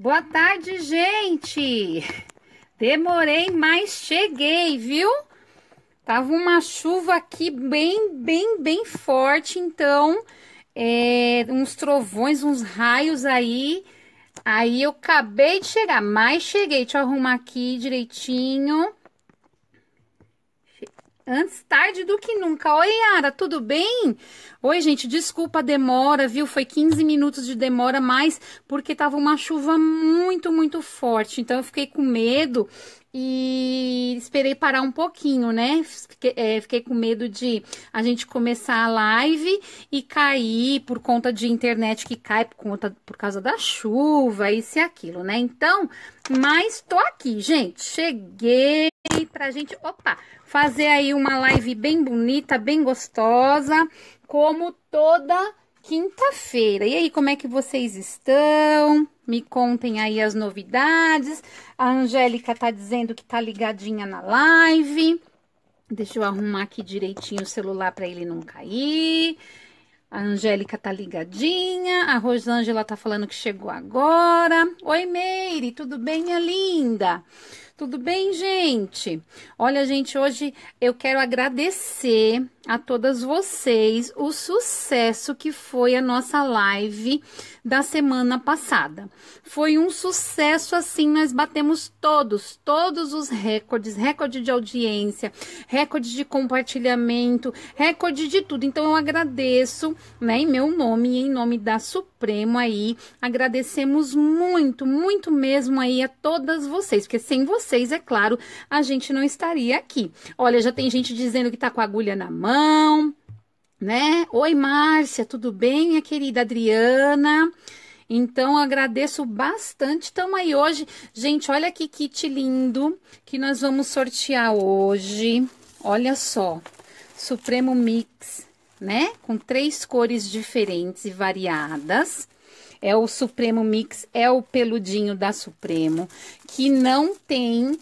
Boa tarde, gente! Demorei, mas cheguei, viu? Tava uma chuva aqui bem, bem, bem forte, então, é, uns trovões, uns raios aí. Aí eu acabei de chegar, mas cheguei. Deixa eu arrumar aqui direitinho. Antes tarde do que nunca. Oi, Yara, tudo bem? Oi, gente, desculpa a demora, viu? Foi 15 minutos de demora, mas porque tava uma chuva muito, muito forte. Então eu fiquei com medo e esperei parar um pouquinho, né? Fiquei, é, fiquei, com medo de a gente começar a live e cair por conta de internet que cai por, conta, por causa da chuva, isso e aquilo, né? Então, mas tô aqui, gente. Cheguei pra gente, opa, fazer aí uma live bem bonita, bem gostosa, como toda quinta-feira. E aí, como é que vocês estão? Me contem aí as novidades. A Angélica tá dizendo que tá ligadinha na live. Deixa eu arrumar aqui direitinho o celular para ele não cair. A Angélica tá ligadinha. A Rosângela tá falando que chegou agora. Oi, Meire, tudo bem, minha linda? Tudo bem, gente? Olha, gente, hoje eu quero agradecer a todas vocês o sucesso que foi a nossa live da semana passada. Foi um sucesso assim, nós batemos todos, todos os recordes, recorde de audiência, recorde de compartilhamento, recorde de tudo. Então eu agradeço, né, em meu nome e em nome da Supremo aí, agradecemos muito, muito mesmo aí a todas vocês, porque sem vocês, é claro, a gente não estaria aqui. Olha, já tem gente dizendo que tá com agulha na mão, né? Oi, Márcia, tudo bem, minha querida Adriana? Então, agradeço bastante. Estamos aí hoje. Gente, olha que kit lindo que nós vamos sortear hoje. Olha só, Supremo Mix, né? Com três cores diferentes e variadas. É o Supremo Mix, é o peludinho da Supremo, que não tem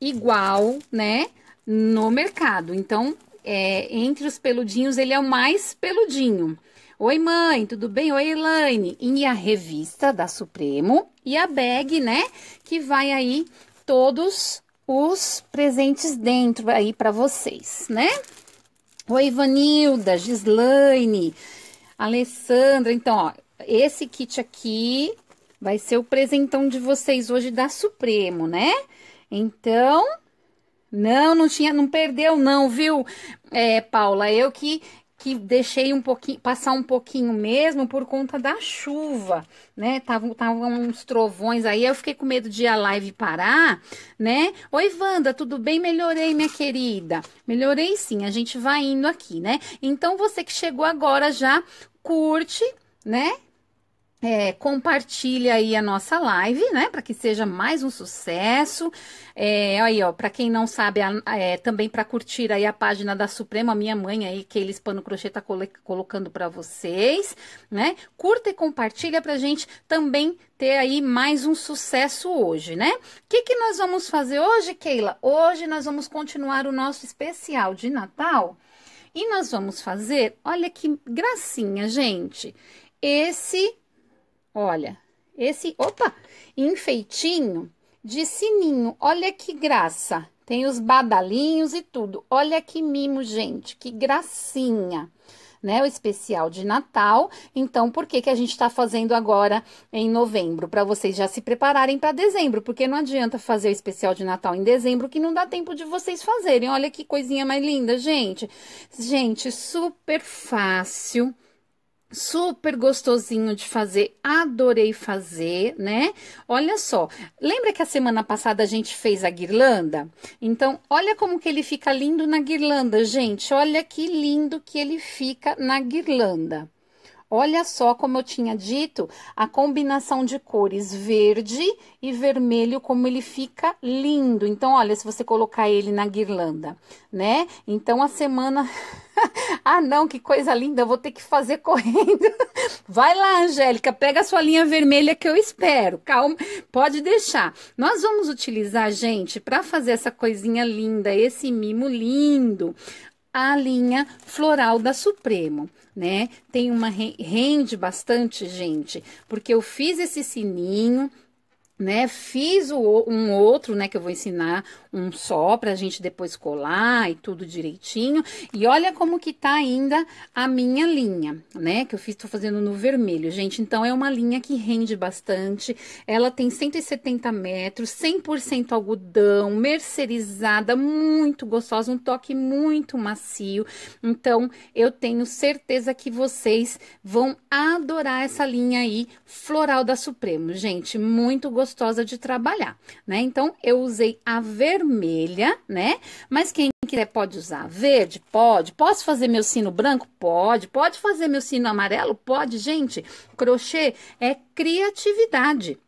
igual, né? No mercado. Então, é, entre os peludinhos, ele é o mais peludinho. Oi, mãe, tudo bem? Oi, Elaine. E a revista da Supremo e a bag, né? Que vai aí todos os presentes dentro aí para vocês, né? Oi, Vanilda, Gislaine, Alessandra. Então, ó, esse kit aqui vai ser o presentão de vocês hoje da Supremo, né? Então, não, não tinha, não perdeu não, viu, é, Paula? Eu que que deixei um pouquinho, passar um pouquinho mesmo por conta da chuva, né? Tavam, tavam uns trovões aí, eu fiquei com medo de a live parar, né? Oi, Wanda, tudo bem? Melhorei, minha querida. Melhorei sim, a gente vai indo aqui, né? Então, você que chegou agora já curte, né? É, compartilha aí a nossa live, né, para que seja mais um sucesso. É, aí, ó, para quem não sabe, é, também para curtir aí a página da Suprema Minha Mãe aí que eles pano crochê tá colocando para vocês, né? Curta e compartilha para gente também ter aí mais um sucesso hoje, né? O que que nós vamos fazer hoje, Keila? Hoje nós vamos continuar o nosso especial de Natal. E nós vamos fazer, olha que gracinha, gente. Esse Olha, esse, opa, enfeitinho de sininho. Olha que graça. Tem os badalinhos e tudo. Olha que mimo, gente, que gracinha. Né, o especial de Natal. Então, por que, que a gente está fazendo agora em novembro? Para vocês já se prepararem para dezembro, porque não adianta fazer o especial de Natal em dezembro que não dá tempo de vocês fazerem. Olha que coisinha mais linda, gente. Gente, super fácil Super gostosinho de fazer, adorei fazer, né? Olha só, lembra que a semana passada a gente fez a guirlanda? Então, olha como que ele fica lindo na guirlanda, gente. Olha que lindo que ele fica na guirlanda. Olha só como eu tinha dito, a combinação de cores verde e vermelho, como ele fica lindo. Então, olha, se você colocar ele na guirlanda, né? Então, a semana... ah, não, que coisa linda, eu vou ter que fazer correndo. Vai lá, Angélica, pega a sua linha vermelha que eu espero. Calma, pode deixar. Nós vamos utilizar, gente, para fazer essa coisinha linda, esse mimo lindo, a linha floral da Supremo, né? Tem uma rende bastante, gente, porque eu fiz esse sininho, né? Fiz o, um outro, né? Que eu vou ensinar um só para a gente depois colar e tudo direitinho. E olha como que tá ainda a minha linha, né? Que eu fiz, tô fazendo no vermelho, gente. Então, é uma linha que rende bastante. Ela tem 170 metros, 100% algodão, mercerizada, muito gostosa, um toque muito macio. Então, eu tenho certeza que vocês vão adorar essa linha aí, Floral da Supremo. Gente, muito gostosa gostosa de trabalhar, né? Então, eu usei a vermelha, né? Mas quem quiser pode usar verde? Pode. Posso fazer meu sino branco? Pode. Pode fazer meu sino amarelo? Pode, gente. Crochê é criatividade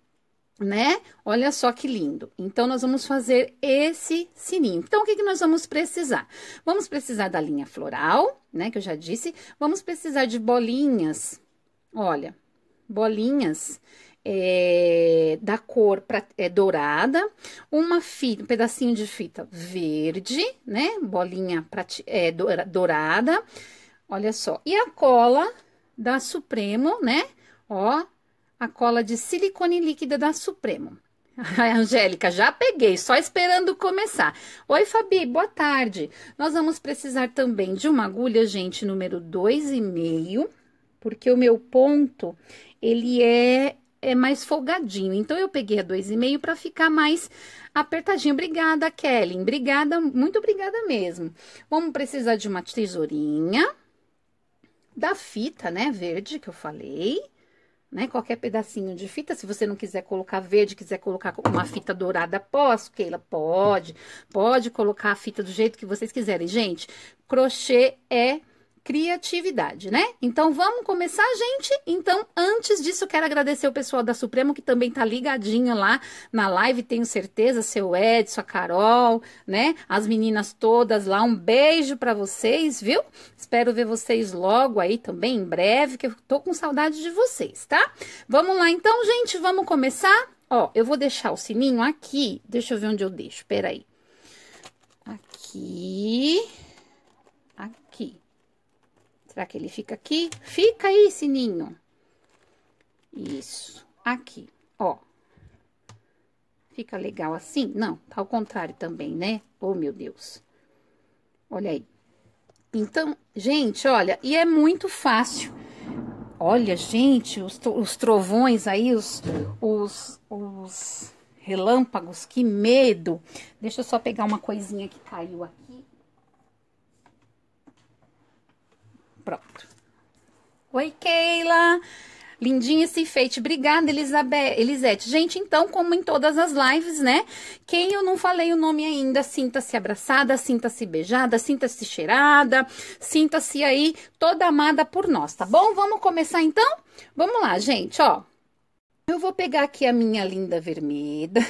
né? Olha só que lindo. Então, nós vamos fazer esse sininho. Então, o que, que nós vamos precisar? Vamos precisar da linha floral, né? Que eu já disse. Vamos precisar de bolinhas. Olha, bolinhas é, da cor pra, é, dourada, uma fita, um pedacinho de fita verde, né? Bolinha prate, é, dourada, olha só. E a cola da Supremo, né? Ó, a cola de silicone líquida da Supremo. Ai, Angélica, já peguei, só esperando começar. Oi, Fabi, boa tarde. Nós vamos precisar também de uma agulha, gente, número 2,5, porque o meu ponto, ele é é mais folgadinho. Então eu peguei a 2,5 para ficar mais apertadinho. Obrigada, Kelly. Obrigada, muito obrigada mesmo. Vamos precisar de uma tesourinha da fita, né, verde que eu falei. Né, qualquer pedacinho de fita, se você não quiser colocar verde, quiser colocar uma fita dourada, posso, Keila? Pode, pode colocar a fita do jeito que vocês quiserem. Gente, crochê é criatividade, né? Então vamos começar, gente. Então, antes disso, quero agradecer o pessoal da Supremo que também tá ligadinho lá na live, tenho certeza, seu Edson, a Carol, né? As meninas todas lá, um beijo para vocês, viu? Espero ver vocês logo aí também em breve, que eu tô com saudade de vocês, tá? Vamos lá então, gente, vamos começar. Ó, eu vou deixar o sininho aqui. Deixa eu ver onde eu deixo. Peraí. Aqui. Será que ele fica aqui? Fica aí, sininho. Isso. Aqui, ó. Fica legal assim? Não, tá ao contrário também, né? Oh, meu Deus. Olha aí. Então, gente, olha, e é muito fácil. Olha, gente, os, os trovões aí, os, os, os relâmpagos, que medo. Deixa eu só pegar uma coisinha que caiu aqui. Pronto. Oi, Keila. Lindinha esse enfeite. Obrigada, Elizabeth, Elisete. Gente, então, como em todas as lives, né? Quem eu não falei o nome ainda, sinta-se abraçada, sinta-se beijada, sinta-se cheirada, sinta-se aí toda amada por nós, tá bom? Vamos começar então? Vamos lá, gente, ó. Eu vou pegar aqui a minha linda vermelha.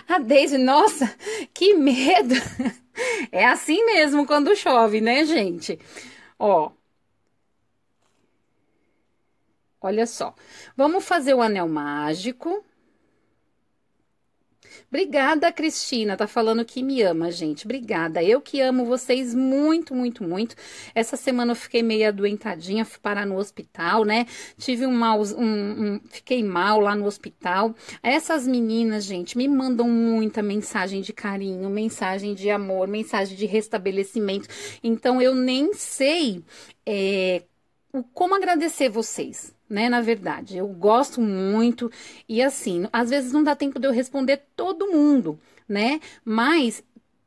A Deise. nossa, que medo! É assim mesmo quando chove, né, gente? Ó, Olha só. Vamos fazer o anel mágico. Obrigada, Cristina. Tá falando que me ama, gente. Obrigada. Eu que amo vocês muito, muito, muito. Essa semana eu fiquei meio adoentadinha, fui parar no hospital, né? Tive um mal, um, um, fiquei mal lá no hospital. Essas meninas, gente, me mandam muita mensagem de carinho, mensagem de amor, mensagem de restabelecimento. Então eu nem sei é, como agradecer vocês né? Na verdade, eu gosto muito e assim, às vezes não dá tempo de eu responder todo mundo, né? Mas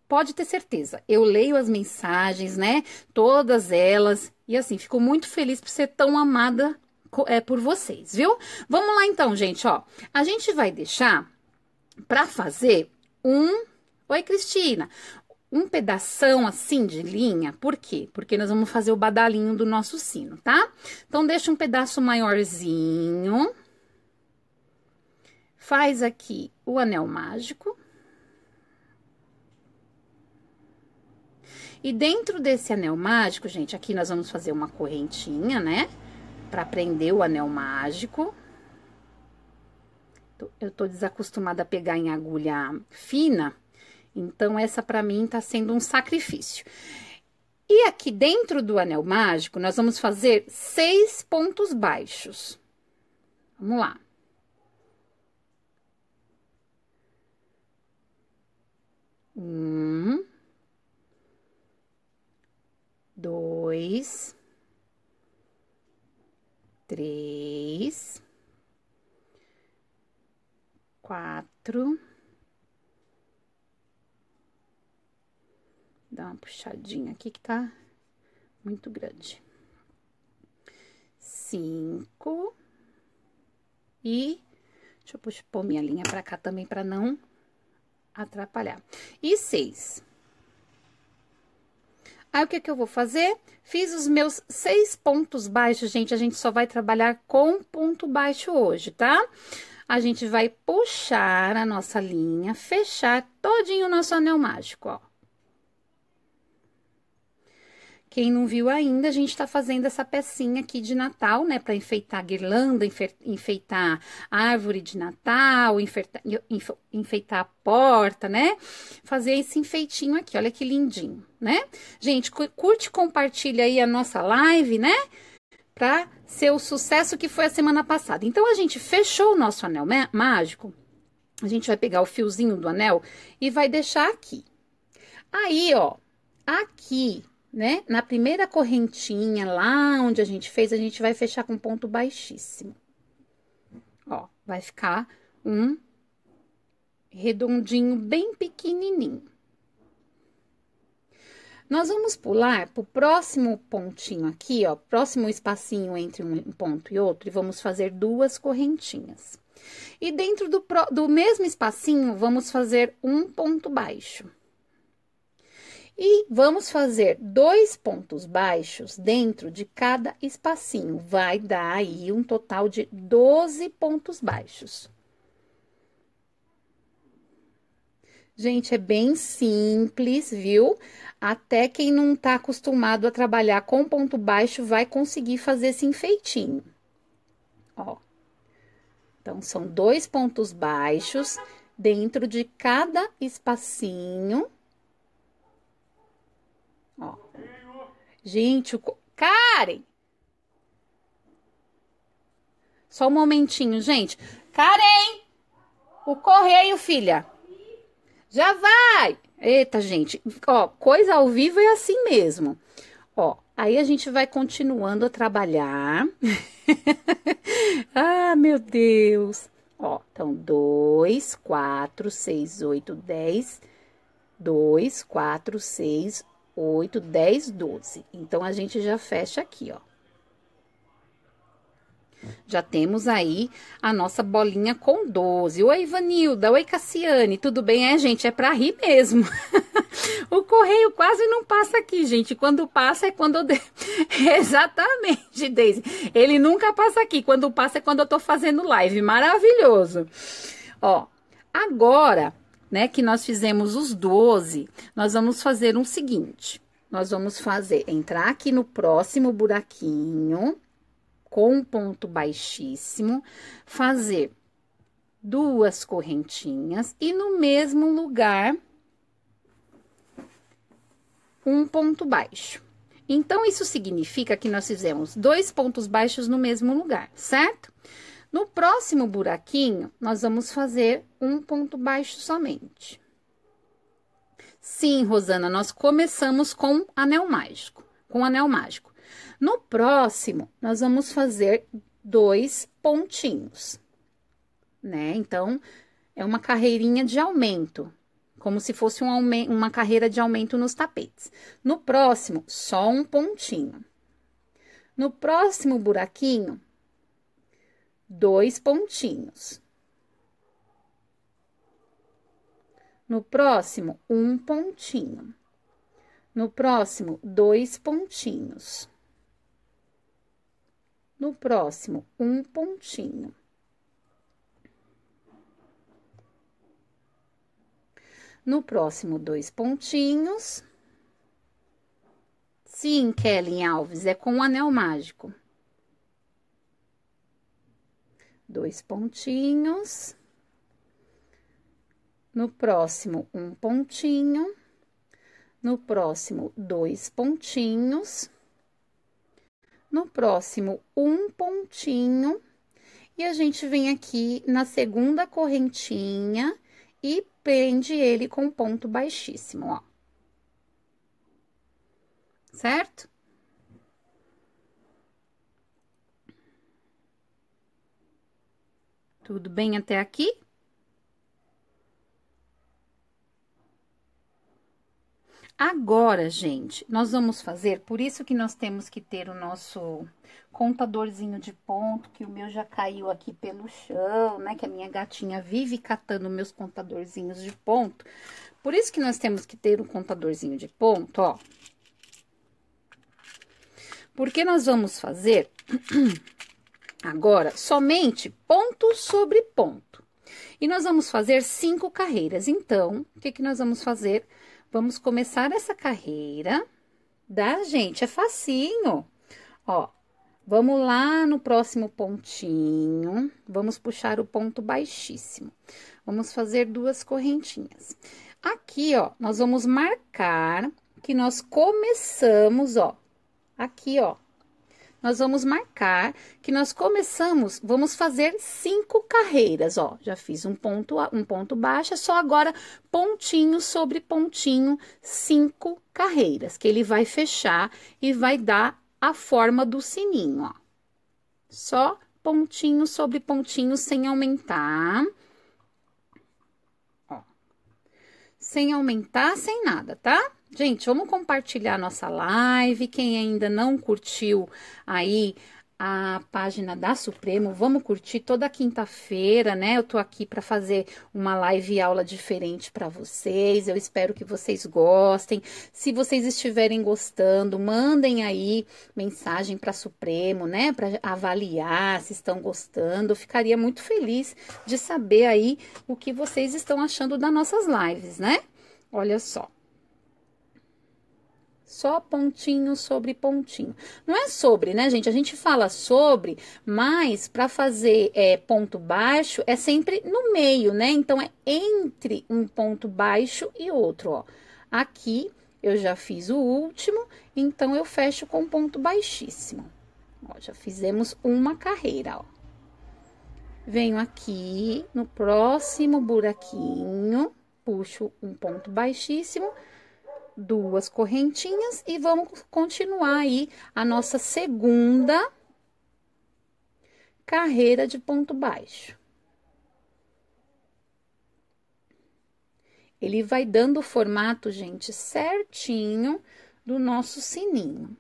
pode ter certeza, eu leio as mensagens, né? Todas elas e assim, fico muito feliz por ser tão amada é, por vocês, viu? Vamos lá então, gente, ó. A gente vai deixar para fazer um Oi, Cristina um pedação assim de linha, por quê? Porque nós vamos fazer o badalinho do nosso sino, tá? Então, deixa um pedaço maiorzinho. Faz aqui o anel mágico. E dentro desse anel mágico, gente, aqui nós vamos fazer uma correntinha, né? Pra prender o anel mágico. Eu tô desacostumada a pegar em agulha fina, então, essa para mim está sendo um sacrifício. E aqui dentro do anel mágico, nós vamos fazer seis pontos baixos. Vamos lá. Um, dois, três, quatro, Dar uma puxadinha aqui que tá muito grande. Cinco. E deixa eu pôr minha linha pra cá também pra não atrapalhar. E seis. Aí, o que, que eu vou fazer? Fiz os meus seis pontos baixos, gente. A gente só vai trabalhar com ponto baixo hoje, tá? A gente vai puxar a nossa linha, fechar todinho o nosso anel mágico, ó. Quem não viu ainda, a gente está fazendo essa pecinha aqui de Natal, né? Para enfeitar guirlanda, enfeitar árvore de Natal, enfeitar, enfeitar a porta, né? Fazer esse enfeitinho aqui, olha que lindinho, né? Gente, curte, compartilha aí a nossa live, né? Para ser o sucesso que foi a semana passada. Então, a gente fechou o nosso anel mágico. A gente vai pegar o fiozinho do anel e vai deixar aqui. Aí, ó, aqui né? Na primeira correntinha, lá onde a gente fez, a gente vai fechar com ponto baixíssimo. Ó, vai ficar um redondinho bem pequenininho. Nós vamos pular pro próximo pontinho aqui, ó, próximo espacinho entre um ponto e outro, e vamos fazer duas correntinhas. E dentro do, do mesmo espacinho, vamos fazer um ponto baixo. E vamos fazer dois pontos baixos dentro de cada espacinho. Vai dar aí um total de 12 pontos baixos. Gente, é bem simples, viu? Até quem não está acostumado a trabalhar com ponto baixo vai conseguir fazer esse enfeitinho. Ó. Então, são dois pontos baixos dentro de cada espacinho Gente, o... Karen! Só um momentinho, gente. Karen! O correio, filha. Já vai! Eita, gente. Ó, coisa ao vivo é assim mesmo. Ó, aí a gente vai continuando a trabalhar. ah, meu Deus. Ó, então, 2, 4, 6, 8, 10. 2, 4, 6, 8, 10, 12. Então, a gente já fecha aqui, ó. Já temos aí a nossa bolinha com 12. Oi, Ivanilda. Oi, Cassiane. Tudo bem? É, gente, é pra rir mesmo. o correio quase não passa aqui, gente. Quando passa é quando eu... De... Exatamente, Deise. Ele nunca passa aqui. Quando passa é quando eu tô fazendo live. Maravilhoso. Ó, agora né, que nós fizemos os 12, nós vamos fazer um seguinte. Nós vamos fazer entrar aqui no próximo buraquinho com um ponto baixíssimo, fazer duas correntinhas e no mesmo lugar um ponto baixo. Então, isso significa que nós fizemos dois pontos baixos no mesmo lugar, certo? Certo? No próximo buraquinho, nós vamos fazer um ponto baixo somente. Sim, Rosana, nós começamos com anel mágico, com anel mágico. No próximo, nós vamos fazer dois pontinhos, né? Então, é uma carreirinha de aumento, como se fosse um aumento, uma carreira de aumento nos tapetes. No próximo, só um pontinho. No próximo buraquinho, dois pontinhos. No próximo, um pontinho. No próximo, dois pontinhos. No próximo, um pontinho. No próximo, dois pontinhos. Sim, Kellen Alves, é com o anel mágico dois pontinhos. No próximo, um pontinho. No próximo, dois pontinhos. No próximo, um pontinho. E a gente vem aqui na segunda correntinha e prende ele com ponto baixíssimo, ó. Certo? Tudo bem até aqui? Agora, gente, nós vamos fazer, por isso que nós temos que ter o nosso contadorzinho de ponto, que o meu já caiu aqui pelo chão, né? Que a minha gatinha vive catando meus contadorzinhos de ponto. Por isso que nós temos que ter o um contadorzinho de ponto, ó. Porque nós vamos fazer Agora, somente ponto sobre ponto. E nós vamos fazer cinco carreiras. Então, o que, que nós vamos fazer? Vamos começar essa carreira da tá, gente. É facinho. Ó, vamos lá no próximo pontinho. Vamos puxar o ponto baixíssimo. Vamos fazer duas correntinhas. Aqui, ó, nós vamos marcar que nós começamos, ó, aqui, ó, nós vamos marcar que nós começamos, vamos fazer cinco carreiras, ó. Já fiz um ponto, um ponto baixo, é só agora pontinho sobre pontinho, cinco carreiras, que ele vai fechar e vai dar a forma do sininho, ó. Só pontinho sobre pontinho sem aumentar. Ó. Sem aumentar, sem nada, tá? Gente, vamos compartilhar nossa live. Quem ainda não curtiu aí a página da Supremo, vamos curtir toda quinta-feira, né? Eu tô aqui para fazer uma live aula diferente para vocês. Eu espero que vocês gostem. Se vocês estiverem gostando, mandem aí mensagem para Supremo, né, para avaliar se estão gostando. Eu ficaria muito feliz de saber aí o que vocês estão achando das nossas lives, né? Olha só. Só pontinho sobre pontinho. Não é sobre, né, gente? A gente fala sobre, mas para fazer é, ponto baixo é sempre no meio, né? Então é entre um ponto baixo e outro, ó. Aqui eu já fiz o último, então eu fecho com ponto baixíssimo. Ó, já fizemos uma carreira, ó. Venho aqui no próximo buraquinho, puxo um ponto baixíssimo duas correntinhas e vamos continuar aí a nossa segunda carreira de ponto baixo. Ele vai dando o formato, gente, certinho do nosso sininho.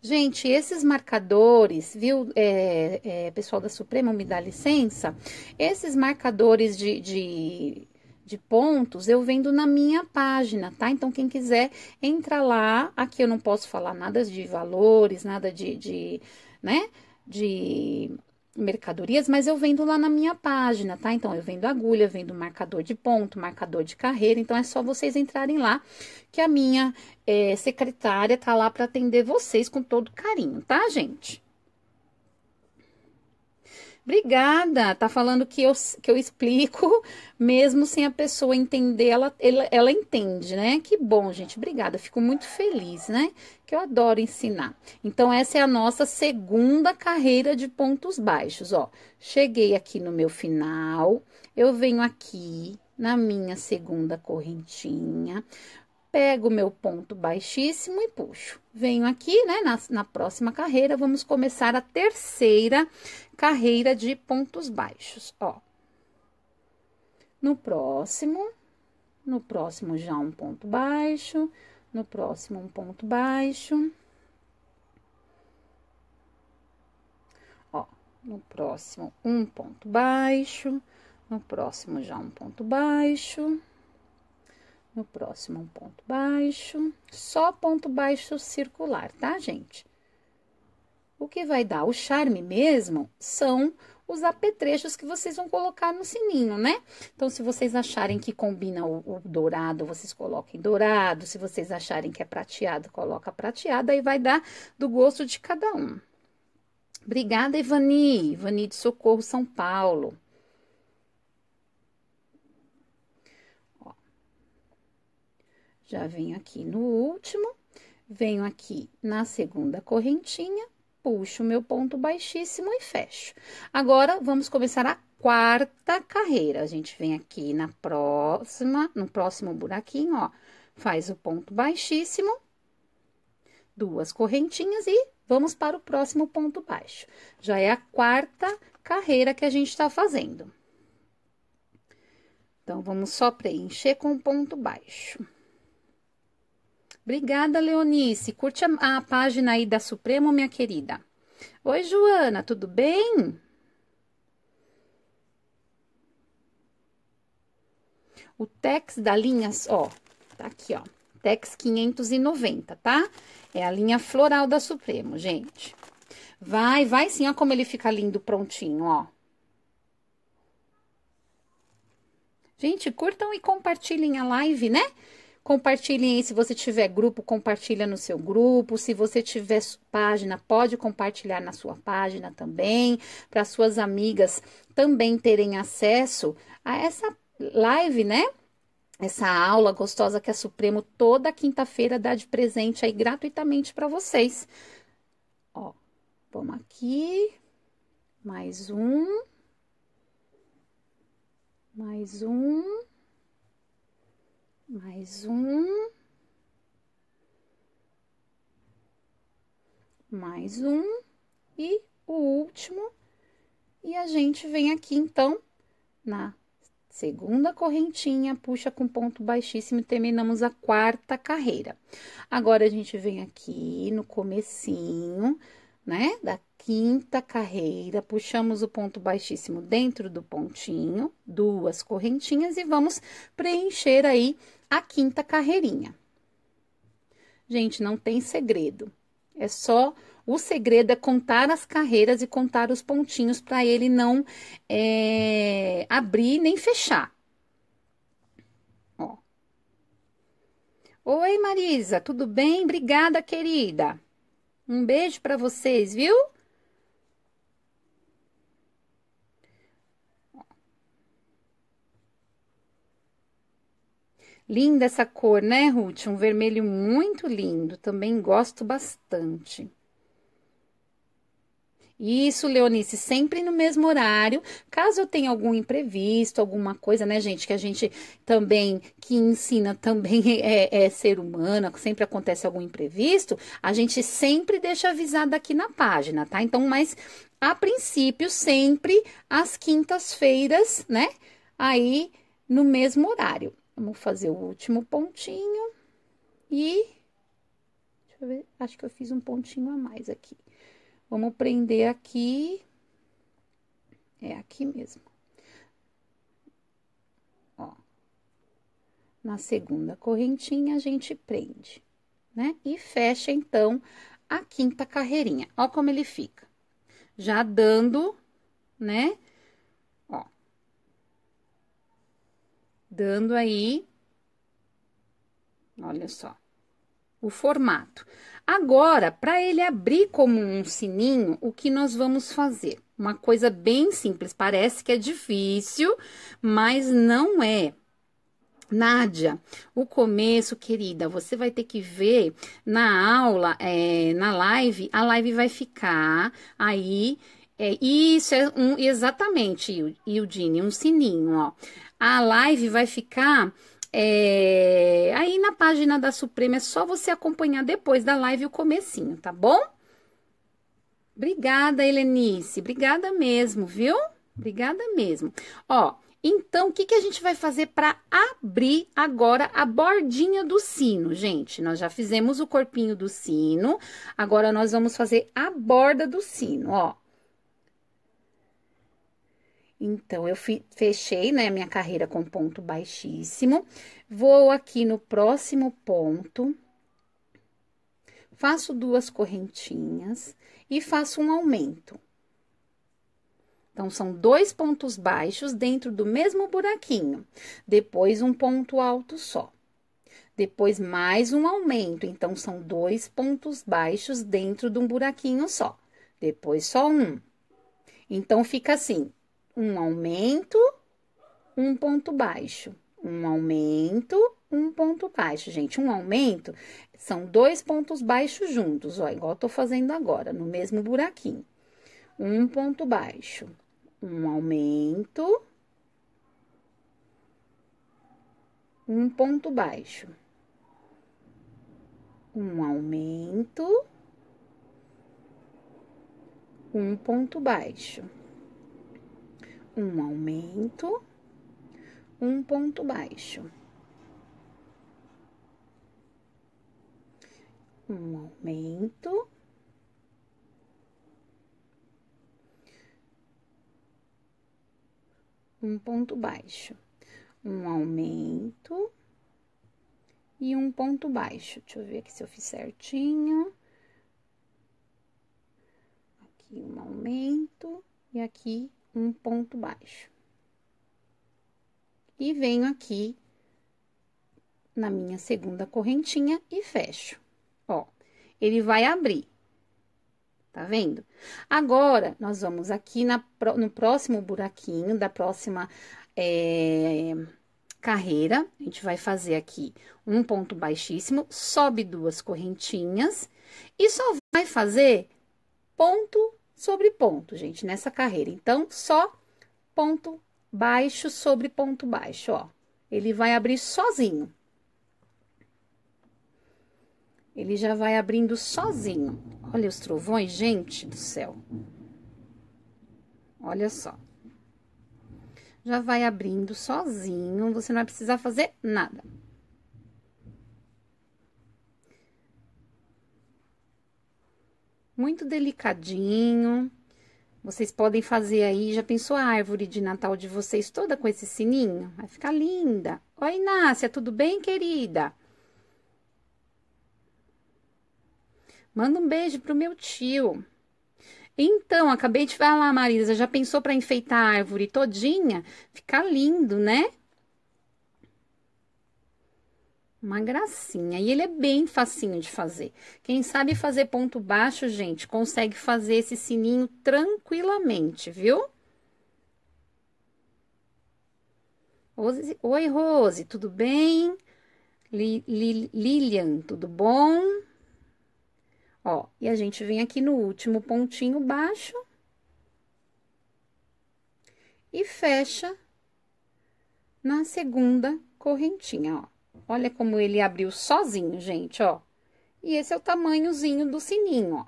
Gente, esses marcadores, viu, é, é, pessoal da Suprema, me dá licença? Esses marcadores de, de de pontos eu vendo na minha página, tá? Então, quem quiser, entra lá. Aqui eu não posso falar nada de valores, nada de, de né? De mercadorias, mas eu vendo lá na minha página, tá? Então, eu vendo agulha, vendo marcador de ponto, marcador de carreira. Então, é só vocês entrarem lá, que a minha é, secretária tá lá para atender vocês com todo carinho, tá, gente? Obrigada. Tá falando que eu, que eu explico, mesmo sem a pessoa entender, ela, ela, ela entende, né? Que bom, gente. Obrigada. Fico muito feliz, né? Que eu adoro ensinar. Então, essa é a nossa segunda carreira de pontos baixos. Ó, cheguei aqui no meu final, eu venho aqui na minha segunda correntinha, pego o meu ponto baixíssimo e puxo. Venho aqui, né, na, na próxima carreira, vamos começar a terceira carreira de pontos baixos, ó. No próximo, no próximo já um ponto baixo, no próximo um ponto baixo. Ó, no próximo um ponto baixo, no próximo já um ponto baixo. No próximo, um ponto baixo, só ponto baixo circular, tá, gente? O que vai dar o charme mesmo são os apetrechos que vocês vão colocar no sininho, né? Então, se vocês acharem que combina o, o dourado, vocês coloquem dourado. Se vocês acharem que é prateado, coloca prateado. Aí vai dar do gosto de cada um. Obrigada, Ivani. Ivani de Socorro, São Paulo. Já venho aqui no último, venho aqui na segunda correntinha, puxo meu ponto baixíssimo e fecho. Agora, vamos começar a quarta carreira. A gente vem aqui na próxima, no próximo buraquinho, ó, faz o ponto baixíssimo, duas correntinhas e vamos para o próximo ponto baixo. Já é a quarta carreira que a gente está fazendo. Então, vamos só preencher com ponto baixo. Obrigada, Leonice. Curte a, a página aí da Supremo, minha querida. Oi, Joana, tudo bem? O Tex da linhas, ó, tá aqui, ó. Tex 590, tá? É a linha floral da Supremo, gente. Vai, vai sim, ó como ele fica lindo prontinho, ó. Gente, curtam e compartilhem a live, né? Compartilhem se você tiver grupo, compartilha no seu grupo. Se você tiver página, pode compartilhar na sua página também, para suas amigas também terem acesso a essa live, né? Essa aula gostosa que a Supremo toda quinta-feira dá de presente aí gratuitamente para vocês. Ó, vamos aqui. Mais um. Mais um mais um, mais um e o último. E a gente vem aqui então na segunda correntinha, puxa com ponto baixíssimo e terminamos a quarta carreira. Agora a gente vem aqui no comecinho, né, da quinta carreira, puxamos o ponto baixíssimo dentro do pontinho, duas correntinhas e vamos preencher aí a quinta carreirinha. Gente, não tem segredo. É só o segredo é contar as carreiras e contar os pontinhos para ele não é, abrir nem fechar. Ó. Oi, Marisa, tudo bem? Obrigada, querida. Um beijo para vocês, viu? Linda essa cor, né, Ruth? Um vermelho muito lindo, também gosto bastante. Isso, Leonice, sempre no mesmo horário. Caso eu tenha algum imprevisto, alguma coisa, né, gente, que a gente também, que ensina também é, é ser humana, sempre acontece algum imprevisto, a gente sempre deixa avisado aqui na página, tá? Então, mas a princípio, sempre às quintas-feiras, né? Aí no mesmo horário. Vamos fazer o último pontinho e... Deixa eu ver, acho que eu fiz um pontinho a mais aqui. Vamos prender aqui. É aqui mesmo. Ó. Na segunda correntinha, a gente prende, né? E fecha, então, a quinta carreirinha. Ó como ele fica. Já dando, né? dando aí, olha só, o formato. Agora, para ele abrir como um sininho, o que nós vamos fazer? Uma coisa bem simples, parece que é difícil, mas não é. Nádia, o começo, querida, você vai ter que ver na aula, é, na live, a live vai ficar aí é, isso é um, exatamente, Ildine, um sininho, ó. A live vai ficar é, aí na página da Suprema, é só você acompanhar depois da live o comecinho, tá bom? Obrigada, Helenice, obrigada mesmo, viu? Obrigada mesmo. Ó, então, o que, que a gente vai fazer para abrir agora a bordinha do sino, gente? Nós já fizemos o corpinho do sino, agora nós vamos fazer a borda do sino, ó. Então, eu fechei, né, minha carreira com ponto baixíssimo. Vou aqui no próximo ponto. Faço duas correntinhas e faço um aumento. Então, são dois pontos baixos dentro do mesmo buraquinho. Depois, um ponto alto só. Depois, mais um aumento. Então, são dois pontos baixos dentro de um buraquinho só. Depois, só um. Então, fica assim um aumento, um ponto baixo. Um aumento, um ponto baixo, gente. Um aumento são dois pontos baixos juntos, ó, igual eu tô fazendo agora, no mesmo buraquinho. Um ponto baixo, um aumento, um ponto baixo, um aumento, um ponto baixo um aumento, um ponto baixo. Um aumento. Um ponto baixo. Um aumento e um ponto baixo. Deixa eu ver aqui se eu fiz certinho. Aqui um aumento e aqui um ponto baixo. E venho aqui na minha segunda correntinha e fecho. Ó, ele vai abrir. Tá vendo? Agora, nós vamos aqui na, no próximo buraquinho da próxima é, carreira. A gente vai fazer aqui um ponto baixíssimo, sobe duas correntinhas e só vai fazer ponto sobre ponto, gente, nessa carreira. Então, só ponto baixo sobre ponto baixo, ó. Ele vai abrir sozinho. Ele já vai abrindo sozinho. Olha os trovões, gente do céu. Olha só. Já vai abrindo sozinho, você não vai precisar fazer nada. muito delicadinho. Vocês podem fazer aí, já pensou a árvore de Natal de vocês toda com esse sininho? Vai ficar linda. Oi, Inácia, tudo bem, querida? Manda um beijo pro meu tio. Então, acabei de falar, Marisa, já pensou para enfeitar a árvore todinha? fica lindo, né? Uma gracinha. E ele é bem facinho de fazer. Quem sabe fazer ponto baixo, gente, consegue fazer esse sininho tranquilamente, viu? Oi, Rose, tudo bem? Lilian, tudo bom? Ó, e a gente vem aqui no último pontinho baixo. E fecha na segunda correntinha, ó. Olha como ele abriu sozinho, gente, ó. E esse é o tamanhozinho do sininho, ó.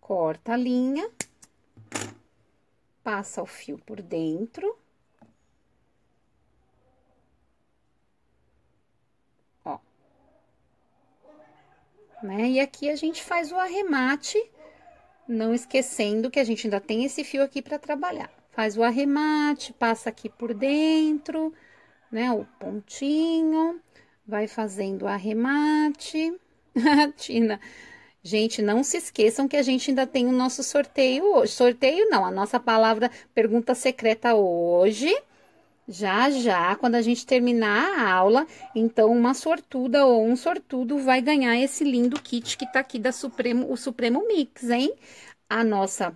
Corta a linha, passa o fio por dentro. Ó. Né? E aqui a gente faz o arremate, não esquecendo que a gente ainda tem esse fio aqui para trabalhar. Faz o arremate, passa aqui por dentro né? O pontinho, vai fazendo arremate. Tina, gente, não se esqueçam que a gente ainda tem o nosso sorteio hoje. Sorteio não, a nossa palavra pergunta secreta hoje. Já, já, quando a gente terminar a aula, então uma sortuda ou um sortudo vai ganhar esse lindo kit que tá aqui da Supremo, o Supremo Mix, hein? A nossa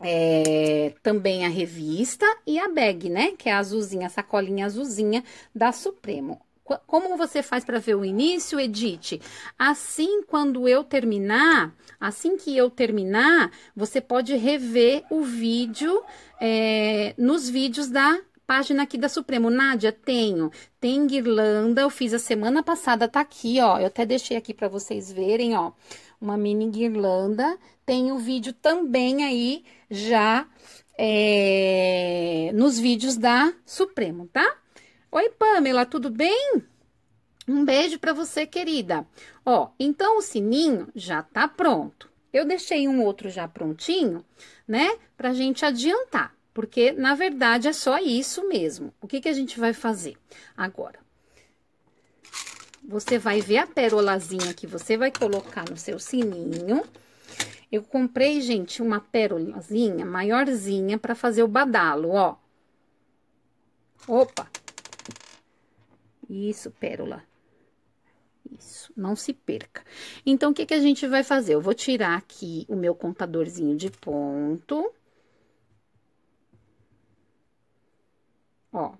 é, também a revista e a bag, né? Que é a azulzinha, a sacolinha azulzinha da Supremo. Como você faz para ver o início, Edite? Assim, quando eu terminar, assim que eu terminar, você pode rever o vídeo é, nos vídeos da página aqui da Supremo. Nádia, tenho. Tem guirlanda, eu fiz a semana passada, tá aqui, ó. Eu até deixei aqui para vocês verem, ó. Uma mini guirlanda tem o vídeo também aí já é, nos vídeos da Supremo, tá? Oi, Pamela, tudo bem? Um beijo para você, querida. Ó, então o sininho já tá pronto. Eu deixei um outro já prontinho, né? Pra gente adiantar, porque na verdade é só isso mesmo. O que, que a gente vai fazer agora? Você vai ver a pérolazinha que você vai colocar no seu sininho eu comprei, gente, uma pérolazinha maiorzinha para fazer o badalo, ó. Opa! Isso, pérola. Isso, não se perca. Então, o que, que a gente vai fazer? Eu vou tirar aqui o meu contadorzinho de ponto. Ó,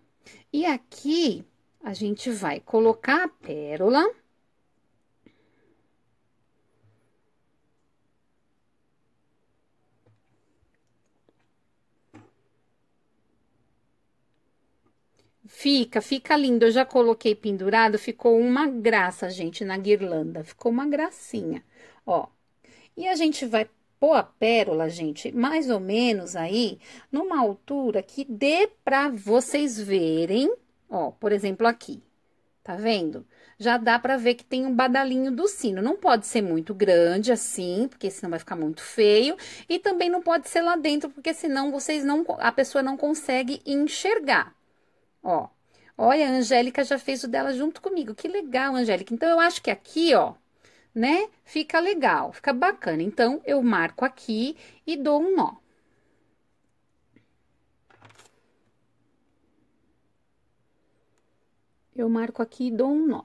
e aqui a gente vai colocar a pérola Fica, fica lindo. Eu já coloquei pendurado, ficou uma graça, gente, na guirlanda. Ficou uma gracinha, ó. E a gente vai pôr a pérola, gente, mais ou menos aí, numa altura que dê pra vocês verem, ó, por exemplo, aqui. Tá vendo? Já dá pra ver que tem um badalinho do sino. Não pode ser muito grande assim, porque senão vai ficar muito feio. E também não pode ser lá dentro, porque senão vocês não, a pessoa não consegue enxergar, Ó, olha, a Angélica já fez o dela junto comigo. Que legal, Angélica. Então, eu acho que aqui, ó, né, fica legal, fica bacana. Então, eu marco aqui e dou um nó. Eu marco aqui e dou um nó.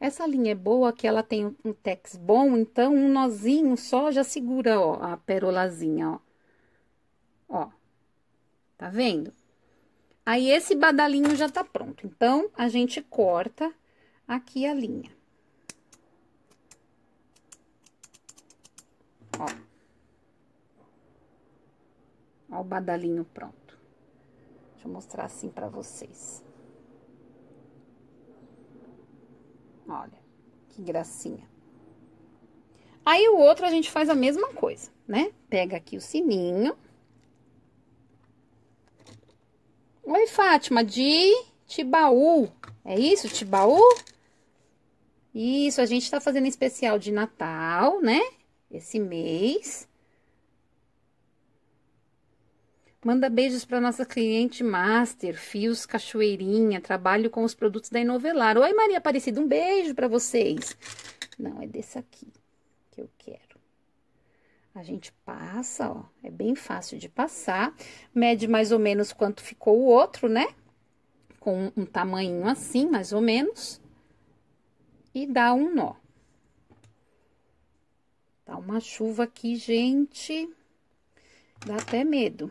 Essa linha é boa que ela tem um tex bom, então um nozinho só já segura, ó, a perolazinha, ó. Ó, tá vendo? Aí, esse badalinho já tá pronto. Então, a gente corta aqui a linha. Ó. Ó o badalinho pronto. Deixa eu mostrar assim pra vocês. Olha, que gracinha. Aí, o outro a gente faz a mesma coisa, né? Pega aqui o sininho... Oi, Fátima, de Tibaú. É isso, Tibaú? Isso, a gente tá fazendo especial de Natal, né? Esse mês. Manda beijos para nossa cliente master, Fios Cachoeirinha. Trabalho com os produtos da Inovelar. Oi, Maria Aparecida, um beijo para vocês. Não, é desse aqui que eu quero. A gente passa, ó, é bem fácil de passar. Mede mais ou menos quanto ficou o outro, né? Com um tamanho assim, mais ou menos. E dá um nó. Tá uma chuva aqui, gente. Dá até medo.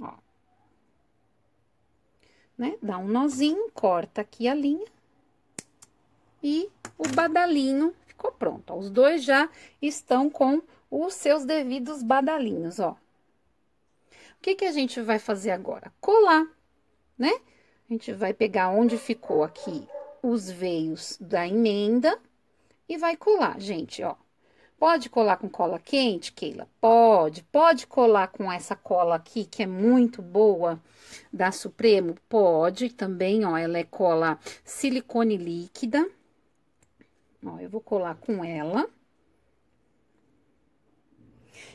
Ó. Né? Dá um nozinho, corta aqui a linha. E o badalinho ficou pronto. Ó. Os dois já estão com os seus devidos badalinhos, ó. O que, que a gente vai fazer agora? Colar, né? A gente vai pegar onde ficou aqui os veios da emenda e vai colar, gente, ó. Pode colar com cola quente, Keila? Pode. Pode colar com essa cola aqui, que é muito boa, da Supremo? Pode também, ó. Ela é cola silicone líquida, Ó, eu vou colar com ela.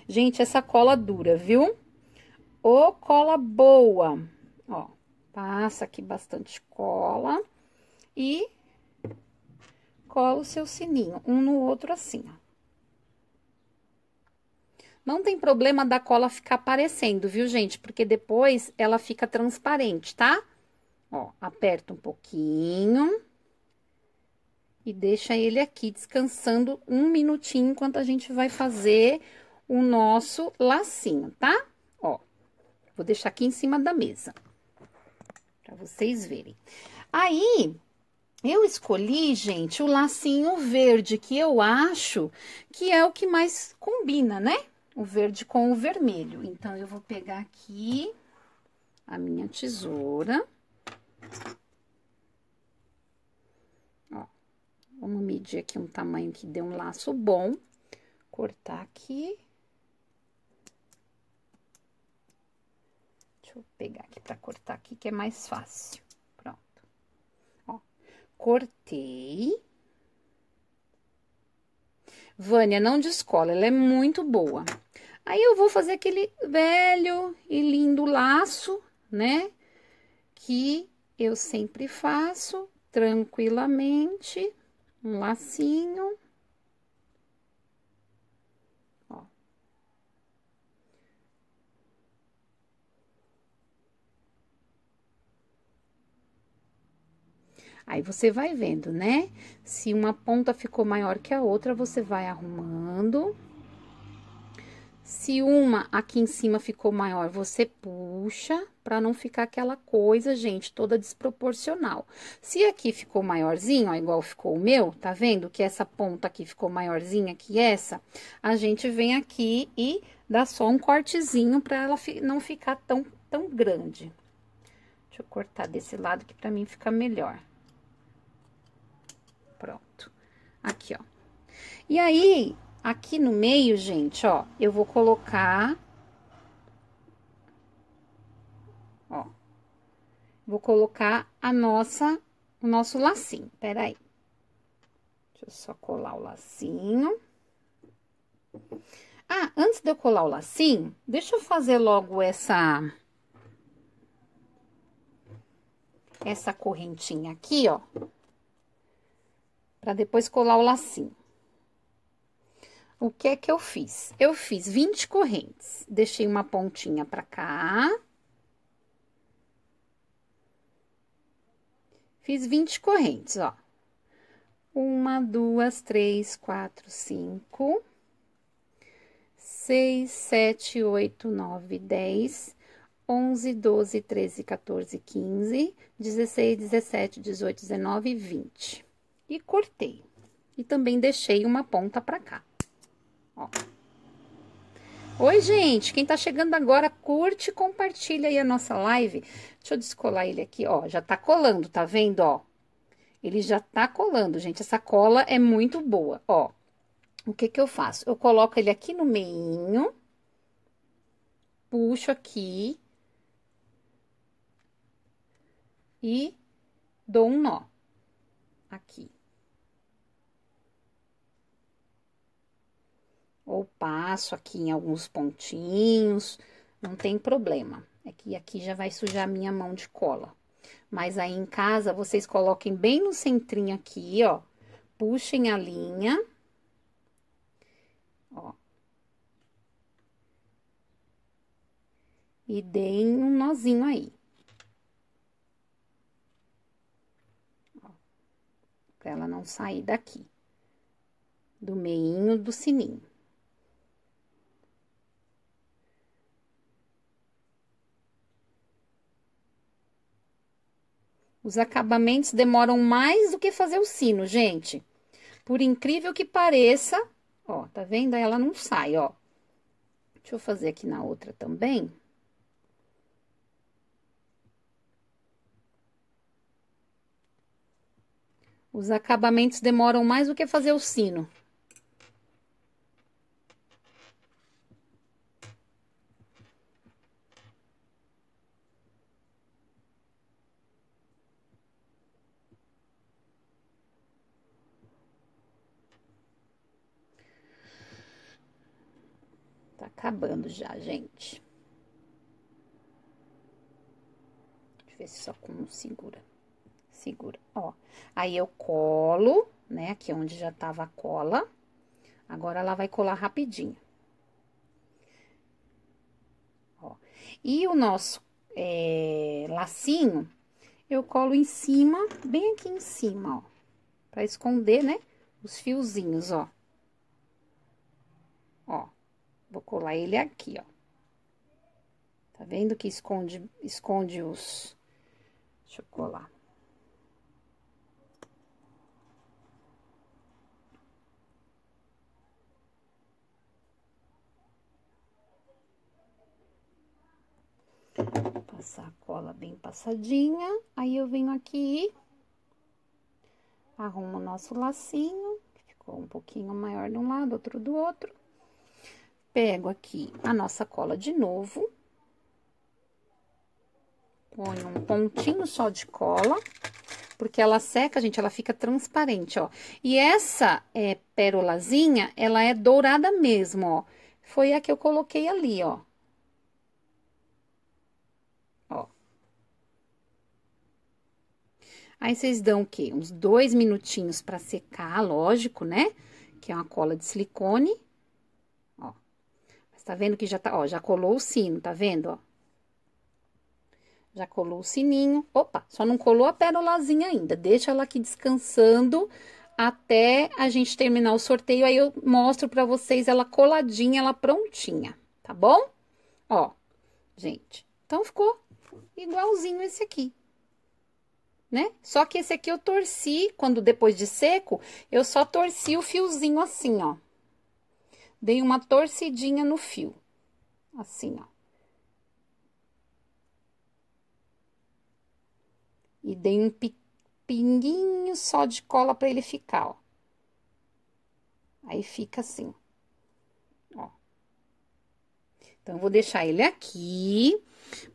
Gente, essa cola dura, viu? Ô, cola boa! Ó, passa aqui bastante cola e cola o seu sininho, um no outro assim, ó. Não tem problema da cola ficar aparecendo, viu, gente? Porque depois ela fica transparente, tá? Ó, aperta um pouquinho e deixa ele aqui descansando um minutinho enquanto a gente vai fazer o nosso lacinho, tá? Ó, vou deixar aqui em cima da mesa, para vocês verem. Aí, eu escolhi, gente, o lacinho verde, que eu acho que é o que mais combina, né? O verde com o vermelho. Então, eu vou pegar aqui a minha tesoura Vamos medir aqui um tamanho que dê um laço bom. Cortar aqui. Deixa eu pegar aqui para cortar aqui, que é mais fácil. Pronto. Ó, cortei. Vânia, não descola, ela é muito boa. Aí eu vou fazer aquele velho e lindo laço, né? Que eu sempre faço tranquilamente um lacinho. Aí você vai vendo, né? Se uma ponta ficou maior que a outra, você vai arrumando. Se uma aqui em cima ficou maior, você puxa para não ficar aquela coisa, gente, toda desproporcional. Se aqui ficou maiorzinho, ó, igual ficou o meu, tá vendo? Que essa ponta aqui ficou maiorzinha que essa. A gente vem aqui e dá só um cortezinho para ela não ficar tão, tão grande. Deixa eu cortar desse lado que para mim fica melhor. Pronto. Aqui, ó. E aí, Aqui no meio, gente, ó, eu vou colocar... Ó, vou colocar a nossa, o nosso lacinho, peraí. Deixa eu só colar o lacinho. Ah, antes de eu colar o lacinho, deixa eu fazer logo essa... Essa correntinha aqui, ó. Pra depois colar o lacinho o que é que eu fiz? Eu fiz 20 correntes, deixei uma pontinha para cá. Fiz 20 correntes, ó. Uma, duas, três, quatro, cinco, seis, sete, oito, nove, dez, onze, doze, treze, 14, quinze, dezesseis, dezessete, dezoito, dezenove, vinte. E cortei. E também deixei uma ponta para cá. Ó. Oi, gente, quem tá chegando agora, curte, compartilha aí a nossa live. Deixa eu descolar ele aqui, ó, já tá colando, tá vendo, ó? Ele já tá colando, gente, essa cola é muito boa, ó. O que que eu faço? Eu coloco ele aqui no meinho, puxo aqui e dou um nó aqui. ou passo aqui em alguns pontinhos, não tem problema. É que aqui já vai sujar minha mão de cola. Mas aí em casa, vocês coloquem bem no centrinho aqui, ó. Puxem a linha. Ó. E deem um nozinho aí. Ó. Pra ela não sair daqui. Do meinho do sininho. Os acabamentos demoram mais do que fazer o sino, gente. Por incrível que pareça, ó, tá vendo? Ela não sai, ó. Deixa eu fazer aqui na outra também. Os acabamentos demoram mais do que fazer o sino. acabando já, gente. Deixa eu ver se só como segura. Segura, ó. Aí eu colo, né, aqui onde já tava a cola. Agora ela vai colar rapidinho. Ó. E o nosso é, lacinho, eu colo em cima, bem aqui em cima, ó. Pra esconder, né, os fiozinhos, ó. Vou colar ele aqui, ó. Tá vendo que esconde, esconde os... Deixa eu colar. Passar a cola bem passadinha. Aí, eu venho aqui, arrumo o nosso lacinho, que ficou um pouquinho maior de um lado, outro do outro. Pego aqui a nossa cola de novo. Ponho um pontinho só de cola, porque ela seca, gente, ela fica transparente, ó. E essa é, pérolazinha, ela é dourada mesmo, ó. Foi a que eu coloquei ali, ó. Aí vocês dão o quê? Uns dois minutinhos para secar, lógico, né? Que é uma cola de silicone. Tá vendo que já tá, ó, já colou o sino, tá vendo, ó? Já colou o sininho. Opa, só não colou a pérolazinha ainda. Deixa ela aqui descansando até a gente terminar o sorteio. Aí eu mostro pra vocês ela coladinha, ela prontinha, tá bom? Ó, gente, então ficou igualzinho esse aqui, né? Só que esse aqui eu torci, quando depois de seco, eu só torci o fiozinho assim, ó dei uma torcidinha no fio, assim, ó. E dei um pinguinho só de cola para ele ficar, ó. Aí fica assim, ó. Então, vou deixar ele aqui,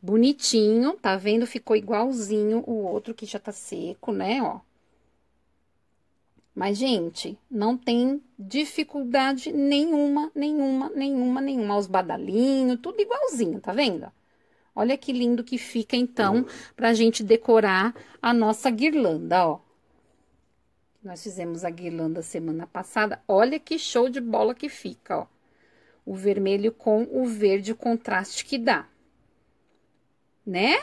bonitinho, tá vendo? Ficou igualzinho o outro que já tá seco, né, ó. Mas, gente, não tem dificuldade nenhuma, nenhuma, nenhuma, nenhuma. Os badalinhos, tudo igualzinho, tá vendo? Olha que lindo que fica, então, pra gente decorar a nossa guirlanda, ó. Nós fizemos a guirlanda semana passada. Olha que show de bola que fica, ó. O vermelho com o verde, o contraste que dá. Né?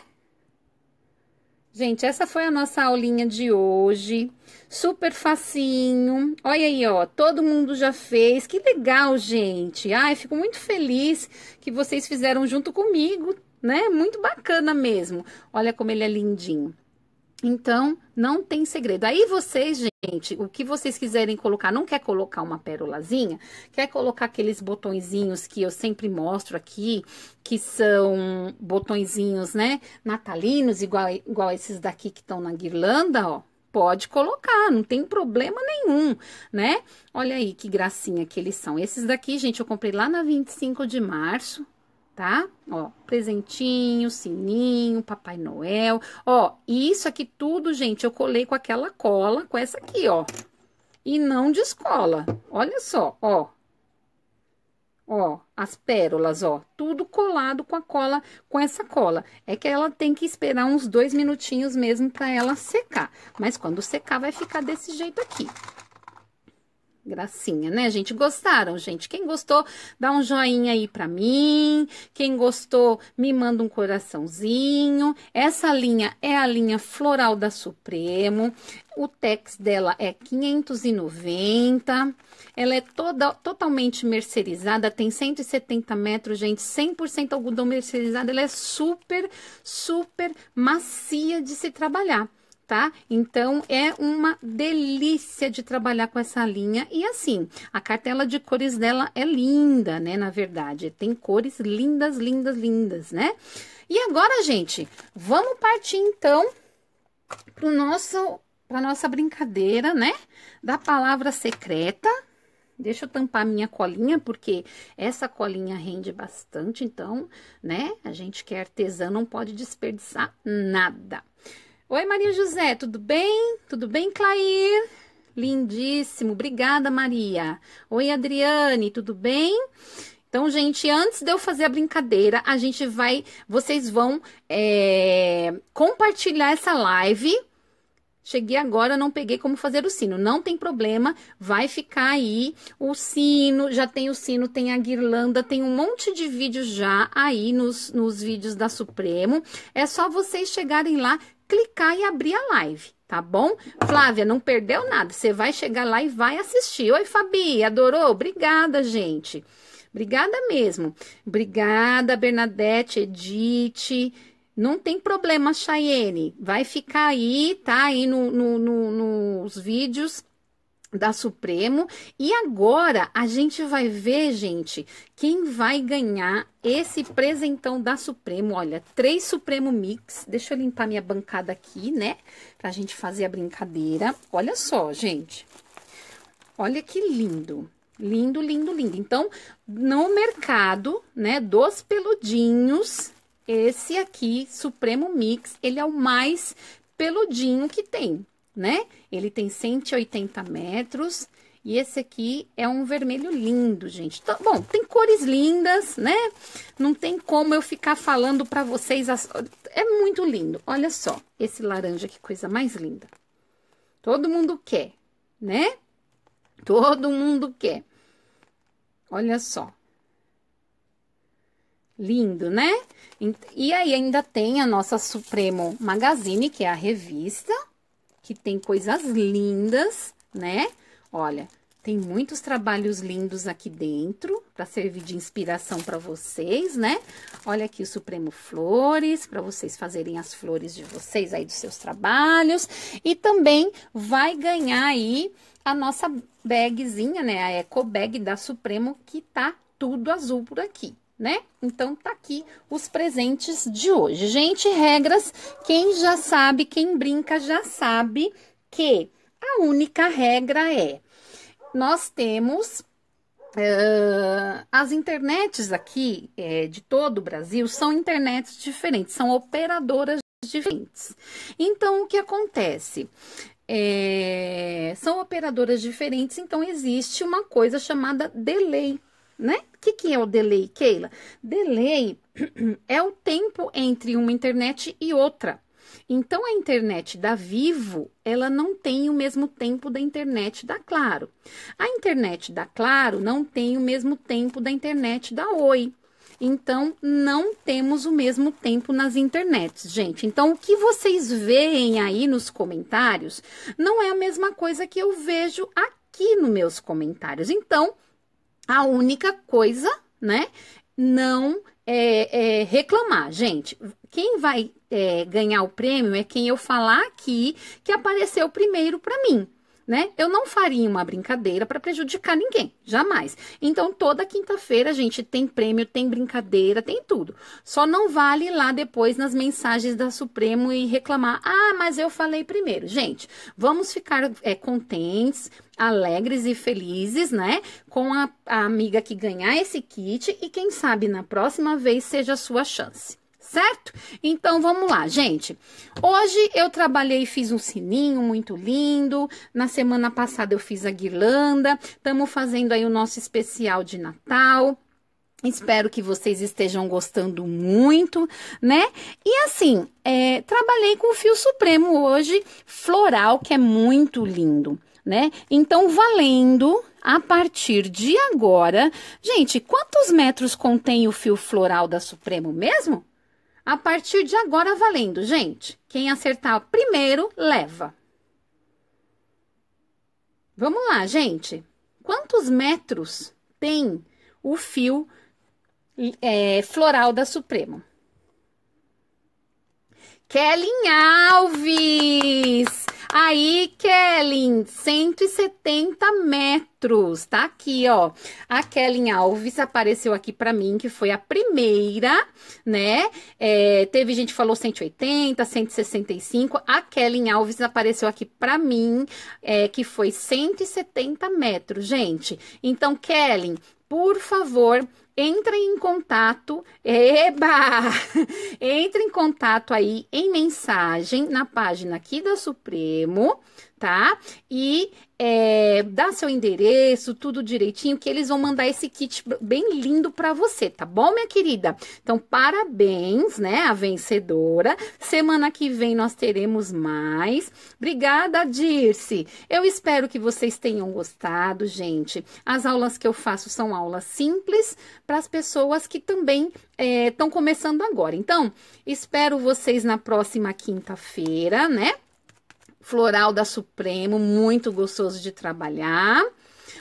Gente, essa foi a nossa aulinha de hoje. Super facinho. Olha aí, ó, todo mundo já fez. Que legal, gente. Ai, fico muito feliz que vocês fizeram junto comigo, né? Muito bacana mesmo. Olha como ele é lindinho. Então, não tem segredo. Aí vocês, gente, o que vocês quiserem colocar, não quer colocar uma pérolazinha? Quer colocar aqueles botõezinhos que eu sempre mostro aqui, que são botõezinhos, né, natalinos, igual, igual esses daqui que estão na guirlanda, ó. Pode colocar, não tem problema nenhum, né? Olha aí que gracinha que eles são. Esses daqui, gente, eu comprei lá na 25 de março, tá? Ó, presentinho, sininho, Papai Noel. Ó, isso aqui tudo, gente, eu colei com aquela cola, com essa aqui, ó. E não descola. Olha só, ó. Ó, as pérolas, ó, tudo colado com a cola, com essa cola. É que ela tem que esperar uns dois minutinhos mesmo para ela secar. Mas quando secar, vai ficar desse jeito aqui, Gracinha, né, gente? Gostaram, gente? Quem gostou, dá um joinha aí para mim. Quem gostou, me manda um coraçãozinho. Essa linha é a linha floral da Supremo. O tex dela é 590. Ela é toda totalmente mercerizada, tem 170 metros, gente, 100% algodão mercerizado. Ela é super, super macia de se trabalhar tá? Então é uma delícia de trabalhar com essa linha e assim, a cartela de cores dela é linda, né? Na verdade, tem cores lindas, lindas, lindas, né? E agora, gente, vamos partir então pro nosso para nossa brincadeira, né? Da palavra secreta. Deixa eu tampar minha colinha, porque essa colinha rende bastante, então, né? A gente que é artesã não pode desperdiçar nada. Oi, Maria José, tudo bem? Tudo bem, Clair? Lindíssimo, obrigada, Maria. Oi, Adriane, tudo bem? Então, gente, antes de eu fazer a brincadeira, a gente vai, vocês vão é, compartilhar essa live. Cheguei agora, não peguei como fazer o sino. Não tem problema, vai ficar aí o sino. Já tem o sino, tem a guirlanda, tem um monte de vídeos já aí nos, nos vídeos da Supremo. É só vocês chegarem lá, clicar e abrir a live, tá bom? Flávia, não perdeu nada. Você vai chegar lá e vai assistir. Oi, Fabi, adorou? Obrigada, gente. Obrigada mesmo. Obrigada, Bernadette, Edith. Não tem problema, Chayene. Vai ficar aí, tá? Aí no, no, no, nos vídeos da Supremo. E agora a gente vai ver, gente, quem vai ganhar esse presentão da Supremo. Olha, três Supremo Mix. Deixa eu limpar minha bancada aqui, né? Pra gente fazer a brincadeira. Olha só, gente. Olha que lindo. Lindo, lindo, lindo. Então, no mercado, né, dos peludinhos, esse aqui, Supremo Mix, ele é o mais peludinho que tem né? Ele tem 180 metros. E esse aqui é um vermelho lindo, gente. Tá bom, tem cores lindas, né? Não tem como eu ficar falando para vocês. As... É muito lindo. Olha só, esse laranja, que coisa mais linda. Todo mundo quer, né? Todo mundo quer. Olha só. Lindo, né? E aí ainda tem a nossa Supremo Magazine, que é a revista que tem coisas lindas, né? Olha, tem muitos trabalhos lindos aqui dentro para servir de inspiração para vocês, né? Olha aqui o Supremo Flores para vocês fazerem as flores de vocês aí dos seus trabalhos e também vai ganhar aí a nossa bagzinha, né? A eco bag da Supremo que tá tudo azul por aqui, né? Então tá aqui os presentes de hoje. Gente, regras, quem já sabe, quem brinca já sabe que a única regra é nós temos Uh, as internets aqui é, de todo o Brasil são internets diferentes, são operadoras diferentes. Então, o que acontece? É, são operadoras diferentes, então existe uma coisa chamada delay né? O que, que é o delay, Keila? Delay é o tempo entre uma internet e outra. Então a internet da Vivo, ela não tem o mesmo tempo da internet da Claro. A internet da Claro não tem o mesmo tempo da internet da Oi. Então não temos o mesmo tempo nas internets, gente. Então o que vocês veem aí nos comentários não é a mesma coisa que eu vejo aqui nos meus comentários. Então, a única coisa, né? Não é, é, reclamar. Gente, quem vai é, ganhar o prêmio é quem eu falar aqui que apareceu primeiro para mim né? Eu não faria uma brincadeira para prejudicar ninguém, jamais. Então, toda quinta-feira, gente, tem prêmio, tem brincadeira, tem tudo. Só não vale ir lá depois nas mensagens da Supremo e reclamar: ah, mas eu falei primeiro. Gente, vamos ficar é, contentes, alegres e felizes, né? Com a, a amiga que ganhar esse kit e quem sabe na próxima vez seja a sua chance certo? Então vamos lá, gente. Hoje eu trabalhei e fiz um sininho muito lindo. Na semana passada eu fiz a guirlanda. Estamos fazendo aí o nosso especial de Natal. Espero que vocês estejam gostando muito, né? E assim, é, trabalhei com o fio supremo hoje, floral, que é muito lindo, né? Então, valendo a partir de agora. Gente, quantos metros contém o fio floral da Supremo mesmo? A partir de agora valendo, gente. Quem acertar primeiro leva. Vamos lá, gente. Quantos metros tem o fio é, floral da Suprema? Kellen Alves! Aí, Kellen, 170 metros. Tá aqui, ó. A Kellen Alves apareceu aqui para mim, que foi a primeira, né? É, teve gente que falou 180, 165. A Kellen Alves apareceu aqui para mim, é, que foi 170 metros, gente. Então, Kellen, por favor, entrem em contato, eba! Entre em contato aí em mensagem na página aqui da Supremo, tá? E é, dá seu endereço, tudo direitinho, que eles vão mandar esse kit bem lindo para você, tá bom, minha querida? Então, parabéns, né, a vencedora. Semana que vem nós teremos mais. Obrigada, Dirce. Eu espero que vocês tenham gostado, gente. As aulas que eu faço são aulas simples para as pessoas que também estão é, começando agora. Então, espero vocês na próxima quinta-feira, né? floral da Supremo, muito gostoso de trabalhar.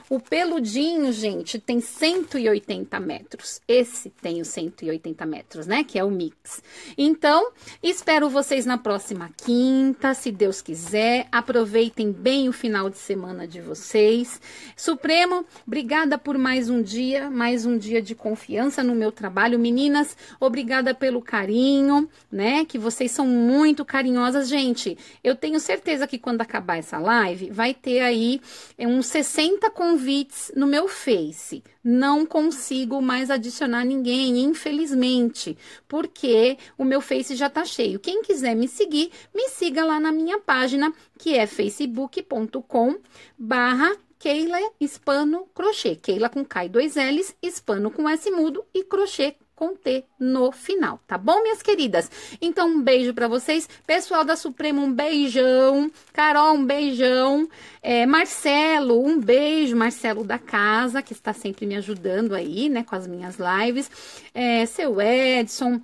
O peludinho, gente, tem 180 metros. Esse tem os 180 metros, né? Que é o mix. Então, espero vocês na próxima quinta, se Deus quiser. Aproveitem bem o final de semana de vocês. Supremo, obrigada por mais um dia, mais um dia de confiança no meu trabalho. Meninas, obrigada pelo carinho, né? Que vocês são muito carinhosas, gente. Eu tenho certeza que quando acabar essa live, vai ter aí é, uns 60 com convites no meu Face. Não consigo mais adicionar ninguém, infelizmente, porque o meu Face já está cheio. Quem quiser me seguir, me siga lá na minha página, que é facebook.com barra Keila Hispano Crochê. Keila com K e dois L's, Hispano com S mudo e crochê com T no final, tá bom, minhas queridas? Então, um beijo para vocês. Pessoal da Suprema, um beijão. Carol, um beijão. É, Marcelo, um beijo. Marcelo da casa, que está sempre me ajudando aí, né, com as minhas lives. É, seu Edson,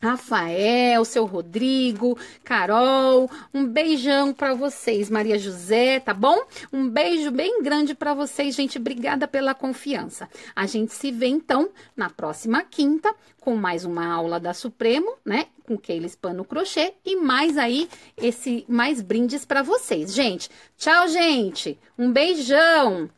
Rafael, seu Rodrigo, Carol, um beijão para vocês, Maria José, tá bom? Um beijo bem grande para vocês, gente. Obrigada pela confiança. A gente se vê então na próxima quinta com mais uma aula da Supremo, né? Com Keila Pano Crochê e mais aí esse mais brindes para vocês, gente. Tchau, gente. Um beijão.